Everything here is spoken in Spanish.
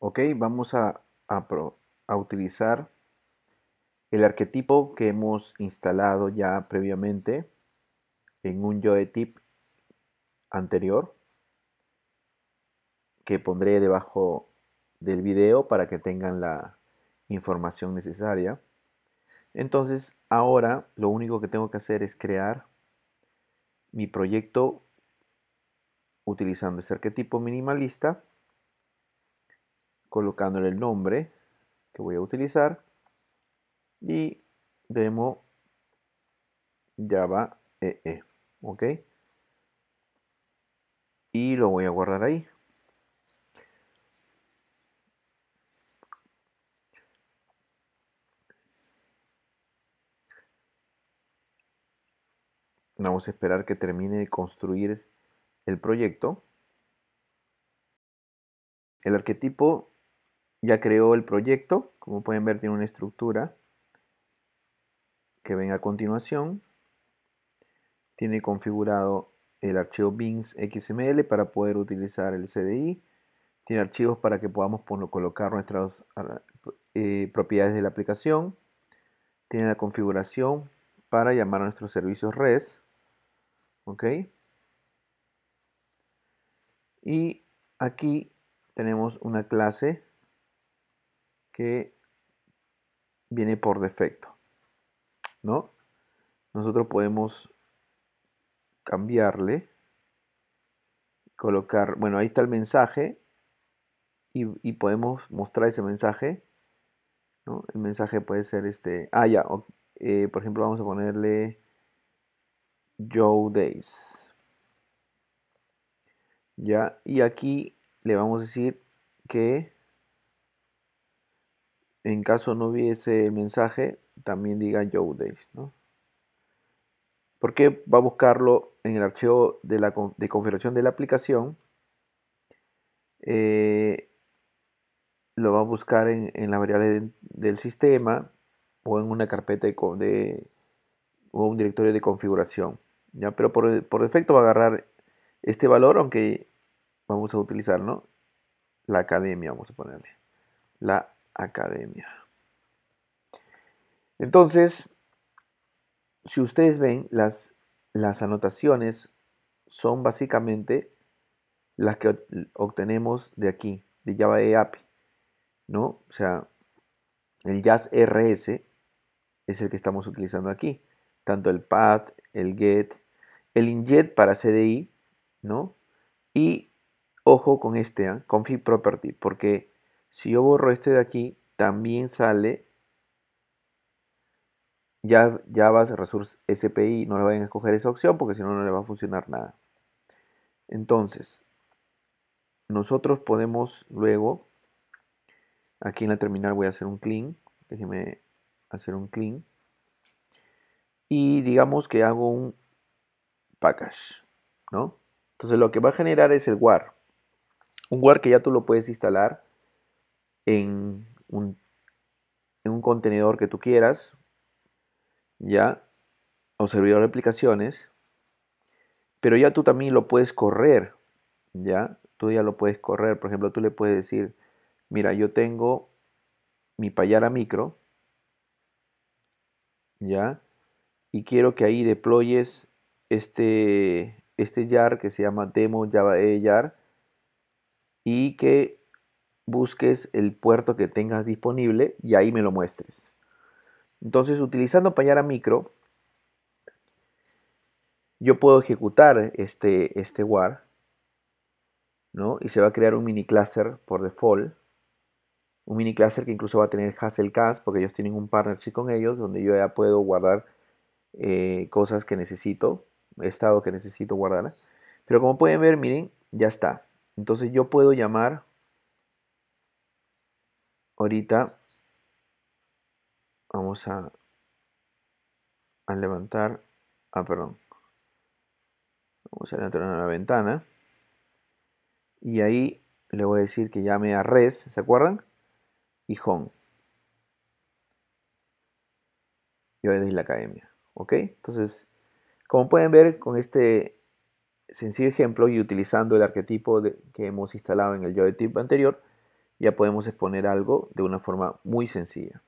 Ok, vamos a, utilizar el arquetipo que hemos instalado ya previamente en un Tip anterior que pondré debajo del video para que tengan la información necesaria. Entonces, ahora lo único que tengo que hacer es crear mi proyecto utilizando este arquetipo minimalista colocándole el nombre que voy a utilizar y demo java ee e, ok y lo voy a guardar ahí vamos a esperar que termine de construir el proyecto el arquetipo ya creó el proyecto, como pueden ver tiene una estructura que ven a continuación. Tiene configurado el archivo bins para poder utilizar el CDI. Tiene archivos para que podamos colocar nuestras ah, eh, propiedades de la aplicación. Tiene la configuración para llamar a nuestros servicios REST. ¿Ok? Y aquí tenemos una clase que viene por defecto. ¿No? Nosotros podemos cambiarle, colocar, bueno, ahí está el mensaje y, podemos mostrar ese mensaje. ¿no? El mensaje puede ser este, ah, ya, eh, por ejemplo, vamos a ponerle Joe Days. Ya, y aquí le vamos a decir que en caso no hubiese el mensaje, también diga Joe Days, ¿no? Porque va a buscarlo en el archivo de, la, configuración de la aplicación. Eh, lo va a buscar en, la variable del sistema o en una carpeta de, de, o un directorio de configuración. ¿ya? Pero por, defecto va a agarrar este valor, aunque vamos a utilizar la academia, vamos a ponerle. La academia. Entonces, si ustedes ven, las, las anotaciones son básicamente las que obtenemos de aquí, de Java API, ¿no? O sea, el Jazz RS es el que estamos utilizando aquí, tanto el PAD, el GET, el INJET para CDI, ¿no? Y ojo con este, con ¿ah? config property, porque si yo borro este de aquí, también sale. Ya, Java Resource SPI, no le vayan a escoger esa opción porque si no, no le va a funcionar nada. Entonces, nosotros podemos luego, aquí en la terminal voy a hacer un clean, déjeme hacer un clean, y digamos que hago un package, ¿no? Entonces lo que va a generar es el WAR, un WAR que ya tú lo puedes instalar en un, en un contenedor que tú quieras, ¿ya? O servidor de aplicaciones, pero ya tú también lo puedes correr, ¿ya? Tú ya lo puedes correr, por ejemplo, tú le puedes decir, mira, yo tengo mi payara micro, ¿ya? Y quiero que ahí deployes este, este jar que se llama demo java jar e y que busques el puerto que tengas disponible y ahí me lo muestres. Entonces, utilizando Payara Micro, yo puedo ejecutar este, este WAR, ¿no? Y se va a crear un mini cluster por default. Un mini cluster que incluso va a tener Hazelcast, porque ellos tienen un partnership con ellos, donde yo ya puedo guardar eh, cosas que necesito, estado que necesito guardar. Pero como pueden ver, miren, ya está. Entonces yo puedo llamar ahorita vamos a, a levantar, ah, perdón, vamos a levantar la ventana y ahí le voy a decir que llame a res, ¿se acuerdan? Y home. Yo desde la academia, ¿ok? Entonces, como pueden ver con este sencillo ejemplo y utilizando el arquetipo que hemos instalado en el tipo anterior, ya podemos exponer algo de una forma muy sencilla.